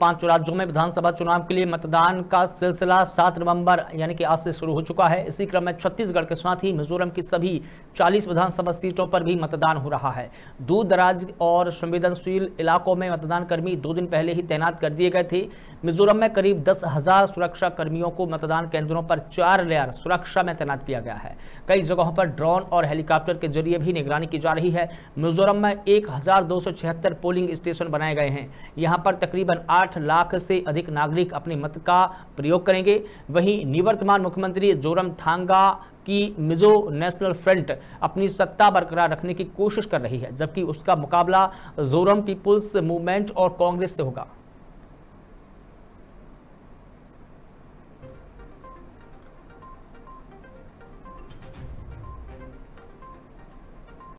पांचों राज्यों में विधानसभा चुनाव के लिए मतदान का सिलसिला 7 नवंबर यानी कि आज से शुरू हो चुका है इसी क्रम में छत्तीसगढ़ के साथ ही मिजोरम की सभी 40 विधानसभा सीटों पर भी मतदान हो रहा है दूर दराज और संवेदनशील इलाकों में मतदान कर्मी दो दिन पहले ही तैनात कर दिए गए थे मिजोरम में करीब दस हजार सुरक्षा कर्मियों को मतदान केंद्रों पर चार लेयर सुरक्षा में तैनात किया गया है कई जगहों पर ड्रोन और हेलीकॉप्टर के जरिए भी निगरानी की जा रही है मिजोरम में एक पोलिंग स्टेशन बनाए गए हैं यहाँ पर तकरीबन आठ आठ लाख से अधिक नागरिक अपने मत का प्रयोग करेंगे वहीं निवर्तमान मुख्यमंत्री जोरम थांगा कि मिजो नेशनल फ्रंट अपनी सत्ता बरकरार रखने की कोशिश कर रही है जबकि उसका मुकाबला जोरम पीपुल्स मूवमेंट और कांग्रेस से होगा